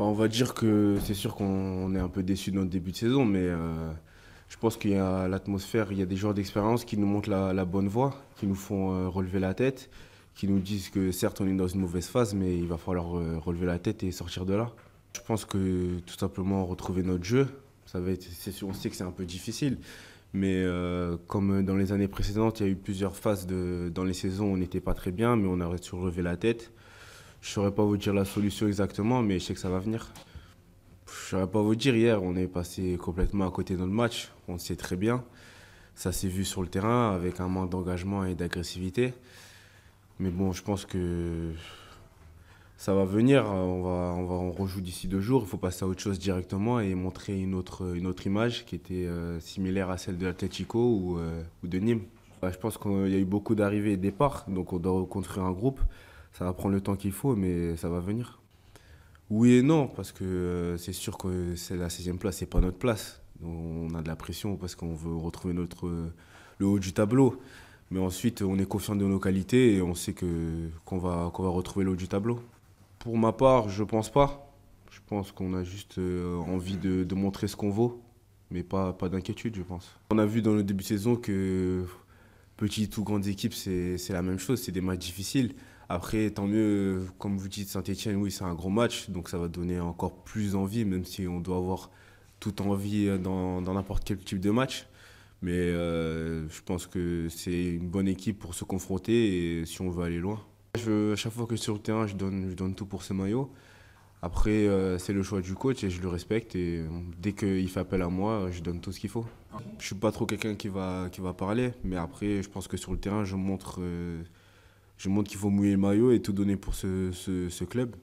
Bah, on va dire que c'est sûr qu'on est un peu déçu de notre début de saison, mais euh, je pense qu'il y a l'atmosphère, il y a des joueurs d'expérience qui nous montrent la, bonne voie, qui nous font euh, relever la tête, qui nous disent que certes on est dans une mauvaise phase, mais il va falloir euh, relever la tête et sortir de là. Je pense que tout simplement retrouver notre jeu, on sait que c'est un peu difficile, mais comme dans les années précédentes, il y a eu plusieurs phases dans les saisons où on n'était pas très bien, mais on a relever la tête. Je ne saurais pas vous dire la solution exactement, mais je sais que ça va venir. Je ne saurais pas vous dire, hier, on est passé complètement à côté de notre match, on le sait très bien. Ça s'est vu sur le terrain avec un manque d'engagement et d'agressivité. Mais bon, je pense que ça va venir. On va, on va on rejoue d'ici deux jours. Il faut passer à autre chose directement et montrer une autre, une autre image qui était euh, similaire à celle de l'Atletico euh, ou, de Nîmes. Bah, je pense qu'il y a eu beaucoup d'arrivées et de départs, donc on doit reconstruire un groupe ça va prendre le temps qu'il faut, mais ça va venir. Oui et non, parce que euh, c'est sûr que c'est la 16e place, c'est pas notre place. On a de la pression parce qu'on veut retrouver notre, le haut du tableau. Mais ensuite, on est confiant de nos qualités et on sait que, qu'on, va, qu'on va retrouver le haut du tableau. Pour ma part, je pense pas. Je pense qu'on a juste euh, envie de, montrer ce qu'on vaut, mais pas, pas d'inquiétude, je pense. On a vu dans le début de saison que petite ou grande équipe, c'est la même chose, c'est des matchs difficiles. Après, tant mieux, comme vous dites, Saint-Etienne, oui, c'est un gros match, donc ça va donner encore plus envie, même si on doit avoir toute envie euh, dans n'importe quel type de match. Mais euh, je pense que c'est une bonne équipe pour se confronter et si on veut aller loin. Je, à chaque fois que je suis sur le terrain, je donne, je donne tout pour ce maillot. Après, euh, c'est le choix du coach et je le respecte. Et euh, dès qu'il fait appel à moi, euh, je donne tout ce qu'il faut. Je suis pas trop quelqu'un qui va, parler, mais après, je pense que sur le terrain, je montre, je montre qu'il faut mouiller le maillot et tout donner pour ce club.